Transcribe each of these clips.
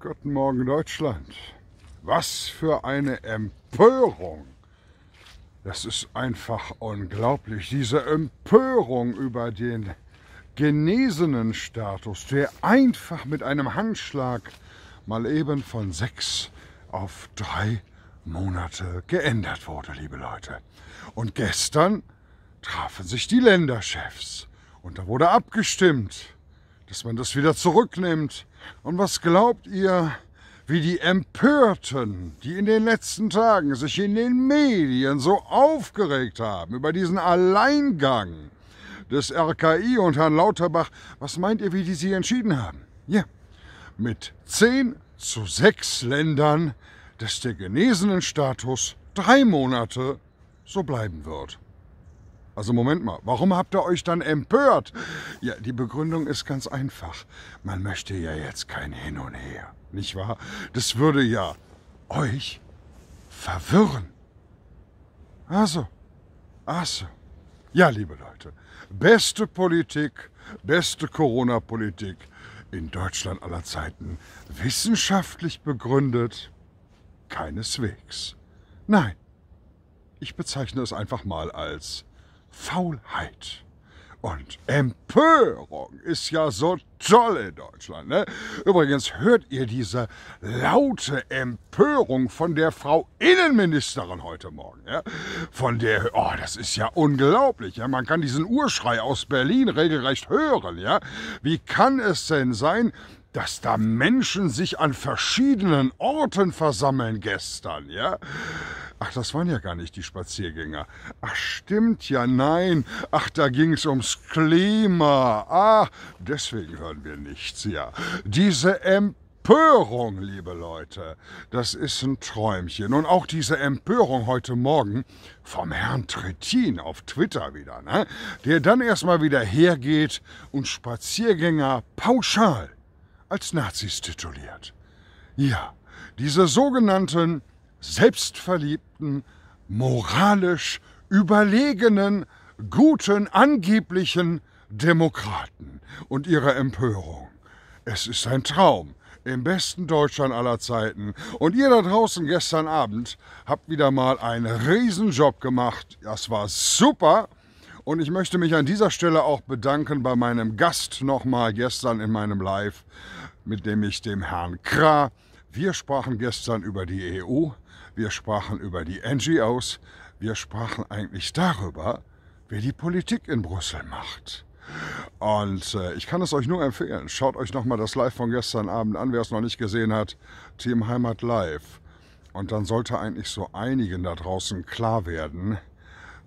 Guten Morgen Deutschland. Was für eine Empörung. Das ist einfach unglaublich. Diese Empörung über den genesenen Status, der einfach mit einem Handschlag mal eben von sechs auf drei Monate geändert wurde, liebe Leute. Und gestern trafen sich die Länderchefs und da wurde abgestimmt dass man das wieder zurücknimmt. Und was glaubt ihr, wie die Empörten, die in den letzten Tagen sich in den Medien so aufgeregt haben über diesen Alleingang des RKI und Herrn Lauterbach, was meint ihr, wie die sie entschieden haben? Ja, mit 10 zu 6 Ländern, dass der genesenen Status drei Monate so bleiben wird. Also Moment mal, warum habt ihr euch dann empört? Ja, die Begründung ist ganz einfach. Man möchte ja jetzt kein Hin und Her, nicht wahr? Das würde ja euch verwirren. Also, also. Ja, liebe Leute, beste Politik, beste Corona-Politik in Deutschland aller Zeiten. Wissenschaftlich begründet? Keineswegs. Nein, ich bezeichne es einfach mal als Faulheit. Und Empörung ist ja so toll in Deutschland. Ne? Übrigens hört ihr diese laute Empörung von der Frau Innenministerin heute Morgen. Ja? Von der, oh, das ist ja unglaublich. Ja? Man kann diesen Urschrei aus Berlin regelrecht hören. Ja? Wie kann es denn sein, dass da Menschen sich an verschiedenen Orten versammeln gestern? Ja? Ach, das waren ja gar nicht die Spaziergänger. Ach, stimmt ja, nein. Ach, da ging's ums Klima. Ah, deswegen hören wir nichts, ja. Diese Empörung, liebe Leute, das ist ein Träumchen. Und auch diese Empörung heute Morgen vom Herrn Trittin auf Twitter wieder, ne? der dann erstmal wieder hergeht und Spaziergänger pauschal als Nazis tituliert. Ja, diese sogenannten selbstverliebten, moralisch überlegenen, guten, angeblichen Demokraten und ihrer Empörung. Es ist ein Traum im besten Deutschland aller Zeiten. Und ihr da draußen gestern Abend habt wieder mal einen Riesenjob gemacht. Das war super. Und ich möchte mich an dieser Stelle auch bedanken bei meinem Gast nochmal gestern in meinem Live, mit dem ich dem Herrn Krah wir sprachen gestern über die EU, wir sprachen über die NGOs, wir sprachen eigentlich darüber, wer die Politik in Brüssel macht. Und äh, ich kann es euch nur empfehlen. Schaut euch nochmal das Live von gestern Abend an, wer es noch nicht gesehen hat. Team Heimat Live. Und dann sollte eigentlich so einigen da draußen klar werden,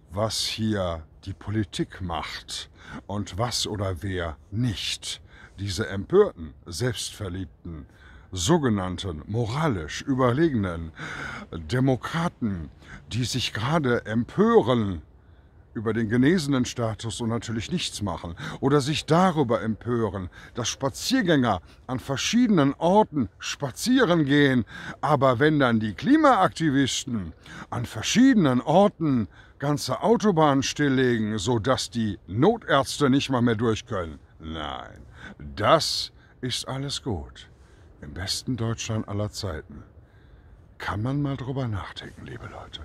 was hier die Politik macht und was oder wer nicht. Diese empörten, selbstverliebten, sogenannten moralisch überlegenen Demokraten, die sich gerade empören über den genesenen Status und natürlich nichts machen oder sich darüber empören, dass Spaziergänger an verschiedenen Orten spazieren gehen, aber wenn dann die Klimaaktivisten an verschiedenen Orten ganze Autobahnen stilllegen, sodass die Notärzte nicht mal mehr durch können. Nein, das ist alles gut. Im besten Deutschland aller Zeiten. Kann man mal drüber nachdenken, liebe Leute.